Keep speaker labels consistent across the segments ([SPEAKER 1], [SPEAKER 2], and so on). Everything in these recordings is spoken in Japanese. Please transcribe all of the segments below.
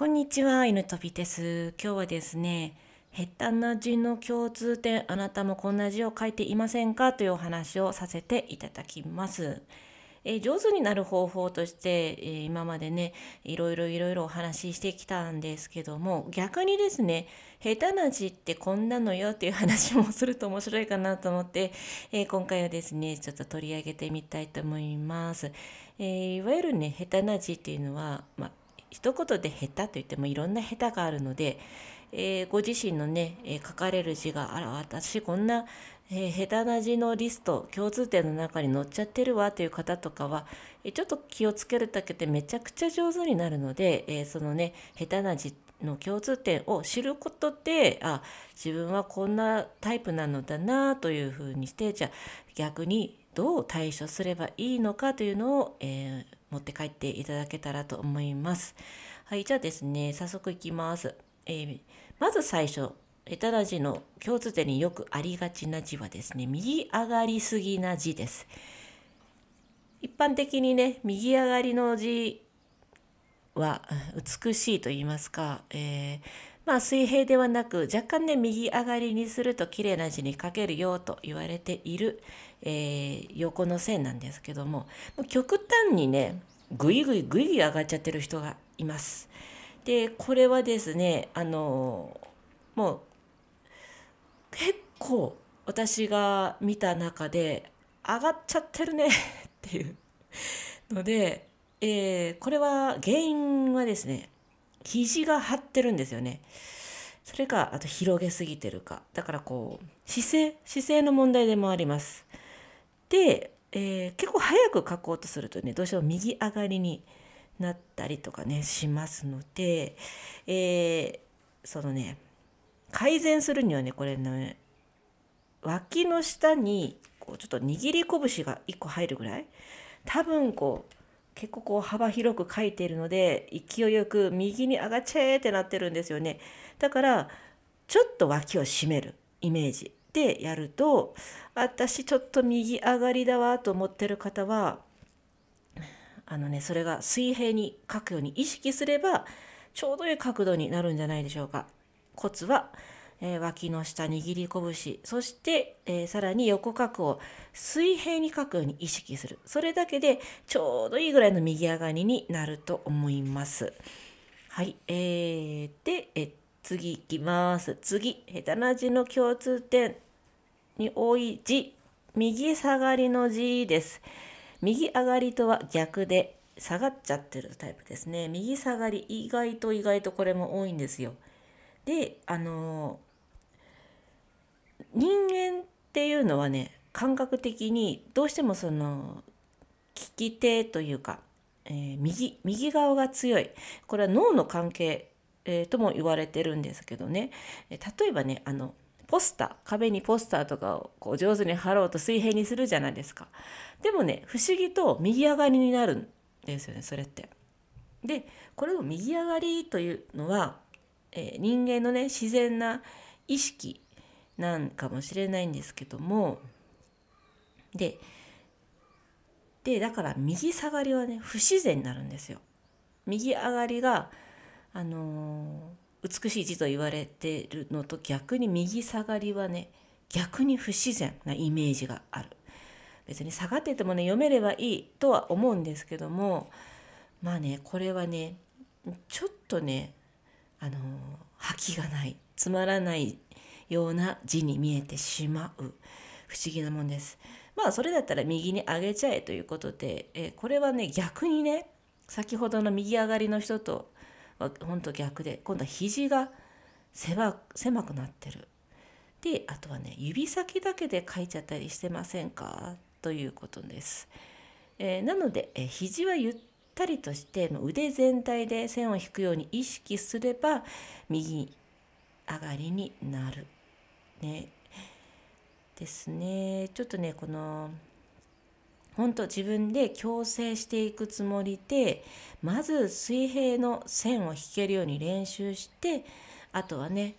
[SPEAKER 1] こんにちは、犬とびです。今日はですね、下ったな字の共通点、あなたもこんな字を書いていませんかというお話をさせていただきます。え上手になる方法として、えー、今までね、いろいろいろいろお話ししてきたんですけども、逆にですね、下手な字ってこんなのよっていう話もすると面白いかなと思って、えー、今回はですね、ちょっと取り上げてみたいと思います。えいわゆるね、下手な字っていうのは、まあ一言で下手と言ってもいろんな下手があるので、えー、ご自身のね、えー、書かれる字があら私こんな、えー、下手な字のリスト共通点の中に載っちゃってるわという方とかは、えちょっと気をつけるだけでめちゃくちゃ上手になるので、えそのね下手な字の共通点を知ることであ自分はこんなタイプなのだなというふうにしてじゃあ逆にどう対処すればいいのかというのを、えー、持って帰っていただけたらと思います。はい、じゃあですね、早速いきます。えー、まず最初、エタラジの共通点によくありがちな字はですね、右上がりすぎな字です。一般的にね、右上がりの字は美しいと言いますか、えー、まあ、水平ではなく若干ね右上がりにすると綺麗な字に書けるよと言われている、えー、横の線なんですけども極端にねぐいぐいぐい上がっちゃってる人がいます。でこれはですねあのもう結構私が見た中で上がっちゃってるねっていうので、えー、これは原因はですね肘が張ってるんですよね。それかあと広げすぎてるかだからこう姿勢姿勢の問題でもあります。で、えー、結構早く書こうとするとねどうしても右上がりになったりとかねしますので、えー、そのね改善するにはねこれね脇の下にこうちょっと握り拳が1個入るぐらい多分こう結構こう幅広く書いているので勢いよく右に上がっちゃえってなってるんですよねだからちょっと脇を締めるイメージでやると私ちょっと右上がりだわと思ってる方はあのねそれが水平に書くように意識すればちょうどいい角度になるんじゃないでしょうか。コツはえー、脇の下握り拳そして、えー、さらに横角を水平に書くように意識するそれだけでちょうどいいぐらいの右上がりになると思います。はい、えー、で、えー、次いきます次下手な字の共通点に多い字右下がりの字です。右上がりとは逆で下がっちゃってるタイプですね。右下がり意外と意外とこれも多いんですよ。であのうのはね感覚的にどうしてもその聞き手というか、えー、右右側が強いこれは脳の関係、えー、とも言われてるんですけどね例えばねあのポスター壁にポスターとかをこう上手に貼ろうと水平にするじゃないですかでもね不思議と右上がりになるんですよねそれって。でこれを右上がりというのは、えー、人間のね自然な意識なんかもしれないんですけどもででだから右下がりはね不自然になるんですよ。右上がりがあのー、美しい字と言われてるのと逆に右下がりはね逆に不自然なイメージがある別に下がっててもね読めればいいとは思うんですけどもまあねこれはねちょっとねあのー、吐きがないつまらないような字に見えてしまう不思議なもんです。まあそれだったら右に上げちゃえということで、えこれはね逆にね先ほどの右上がりの人とはほんと逆で今度は肘が狭くなってる。であとはね指先だけで書いちゃったりしてませんかということです。えー、なので、えー、肘はゆったりとして腕全体で線を引くように意識すれば右上がりになるねですねちょっとねこの本当自分で矯正していくつもりでまず水平の線を引けるように練習してあとはね、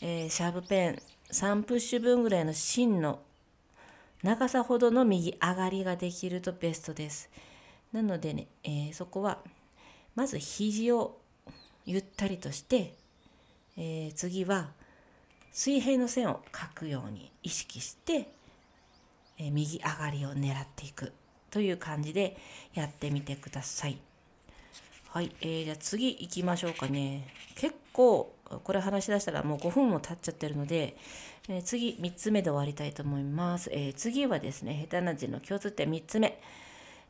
[SPEAKER 1] えー、シャープペン3プッシュ分ぐらいの芯の長さほどの右上がりができるとベストです。なのでね、えー、そこはまず肘をゆったりとして、えー、次は水平の線を描くように意識して、え右上がりを狙っていくという感じでやってみてください。はい、えー、じゃあ次行きましょうかね。結構これ話し出したらもう5分も経っちゃってるので、えー、次3つ目で終わりたいと思います。えー、次はですね、下手な字の共通点3つ目。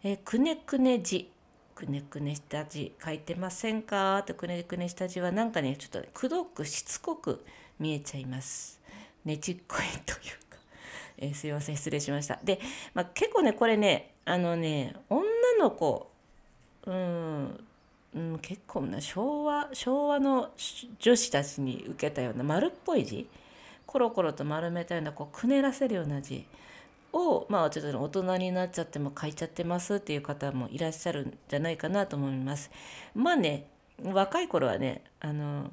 [SPEAKER 1] えー、くねくね字。くねくねした字書いてませんかとくねくねした字はなんかね、ちょっとくどくしつこく見えちゃいます。ねちっこいというか、えー、すいません失礼しました。で、まあ、結構ねこれねあのね女の子うん、うん、結構な昭和昭和の女子たちに受けたような丸っぽい字コロコロと丸めたようなこうくねらせるような字を、まあ、ちょっと大人になっちゃっても書いちゃってますっていう方もいらっしゃるんじゃないかなと思います。まあね若い頃はねあの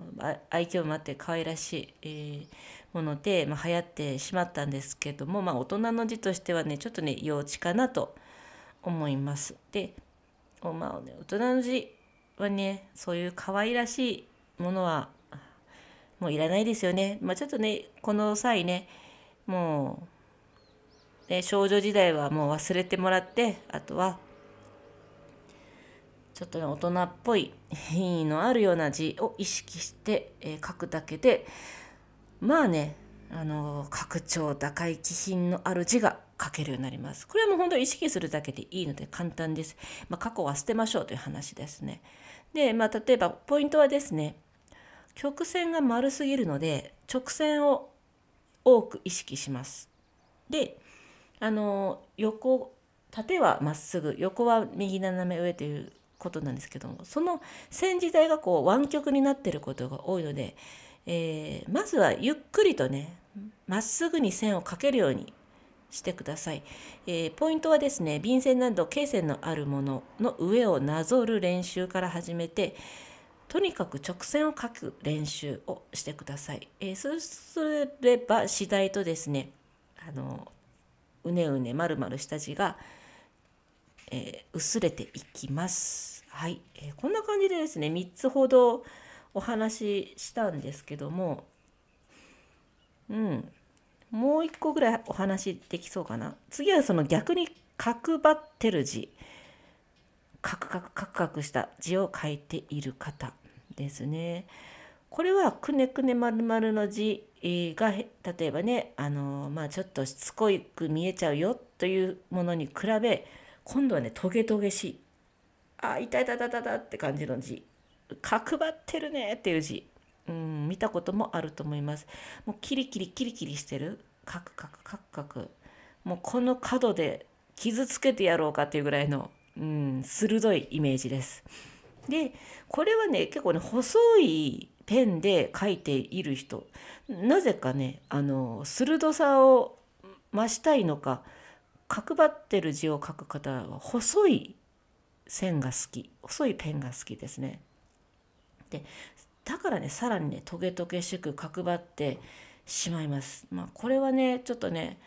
[SPEAKER 1] 愛嬌もあって可愛らしい、えー、もので、まあ、流行ってしまったんですけども、まあ、大人の字としてはねちょっとね幼稚かなと思います。で、まあね、大人の字はねそういう可愛らしいものはもういらないですよね。まあ、ちょっとねこの際ねもうね少女時代はもう忘れてもらってあとはちょっと、ね、大人っぽい品位のあるような字を意識して、えー、書くだけでまあねあの拡張高い気品のある字が書けるようになります。これはもう本当に意識するだけでいいので簡単です。まあ、過去は捨てましょうという話ですね。で、まあ、例えばポイントはですね曲線が丸すぎるので直線を多く意識します。であの横縦はまっすぐ横は右斜め上ということなんですけどもその線自体がこう湾曲になってることが多いので、えー、まずはゆっくりとねまっすぐに線をかけるようにしてください、えー、ポイントはですね便線など経線のあるものの上をなぞる練習から始めてとにかく直線を描く練習をしてください、えー、そうすれば次第とですねあのうねうねまるまるした字が、えー、薄れていきますはい、えー、こんな感じでですね3つほどお話ししたんですけどもうんもう1個ぐらいお話できそうかな次はその逆に角張ってる字カクカクカクカクした字を書いている方ですね。これはくねくね丸々の字が例えばねあの、まあ、ちょっとしつこく見えちゃうよというものに比べ今度はねトゲトゲしいあ痛い痛い痛い痛いって感じの字角張ってるねっていう字うん見たこともあると思いますもうキリキリキリキリしてるカクカクカクカクもうこの角で傷つけてやろうかっていうぐらいの、うん、鋭いイメージです。でこれはね結構ね細いペンで書いている人なぜかねあの鋭さを増したいのか角張ってる字を書く方は細い線が好き細いペンが好きですね。でだからねさらにねトゲトゲしく角張ってしまいます。まあ、これはねちょっとね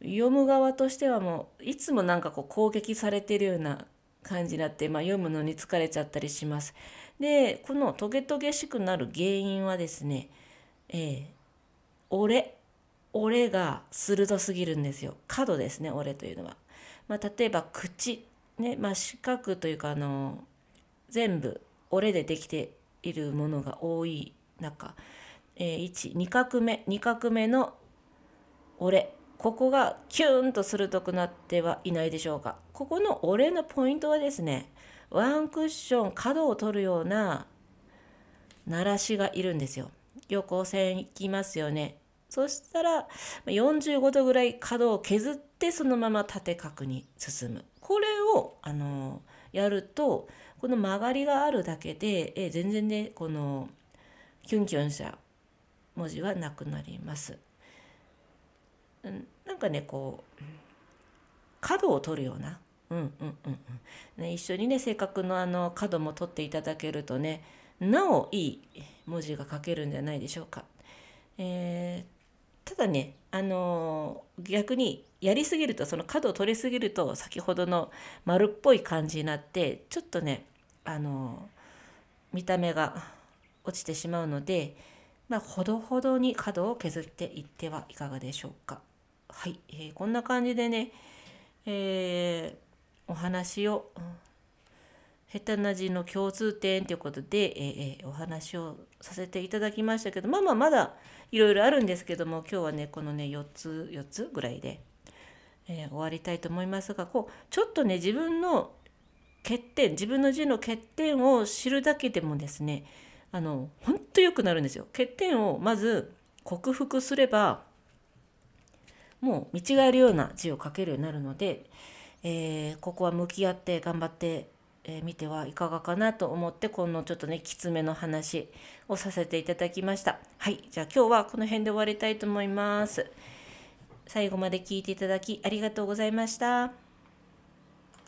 [SPEAKER 1] 読む側としてはもういつもなんかこう攻撃されてるような感じになって、まあ、読むのに疲れちゃったりします。でこのトゲトゲしくなる原因はですね「えー、俺」「俺」が鋭すぎるんですよ角ですね「俺」というのは。まあ、例えば「口」ねまあ、四角というかあの全部折れでできているものが多い中、えー、12画目2画目の折れここがキューンと鋭くなってはいないでしょうかここの折れのポイントはですねワンクッション角を取るような鳴らしがいるんですよ横線いきますよねそしたら45度ぐらい角を削ってそのまま縦角に進むこれをあのやるとこの曲がりがあるだけで、え全然ねこのキュンキュンした文字はなくなります。なんかねこう角を取るような、うんうんうんうんね、一緒にね性格のあの角も取っていただけるとねなおいい文字が書けるんじゃないでしょうか。えーただねあの逆にやりすぎるとその角を取りすぎると先ほどの丸っぽい感じになってちょっとねあの見た目が落ちてしまうので、まあ、ほどほどに角を削っていってはいかがでしょうか。はい、えー、こんな感じでね、えー、お話を、うん下手な字の共通点ということで、えー、お話をさせていただきましたけどまあまあまだいろいろあるんですけども今日はねこのね4つ4つぐらいで、えー、終わりたいと思いますがこうちょっとね自分の欠点自分の字の欠点を知るだけでもですねあの本当良くなるんですよ。欠点をまず克服すればもう見違えるような字を書けるようになるので、えー、ここは向き合って頑張ってえー、見てはいかがかなと思ってこのちょっとねきつめの話をさせていただきましたはいじゃあ今日はこの辺で終わりたいと思います最後まで聞いていただきありがとうございました。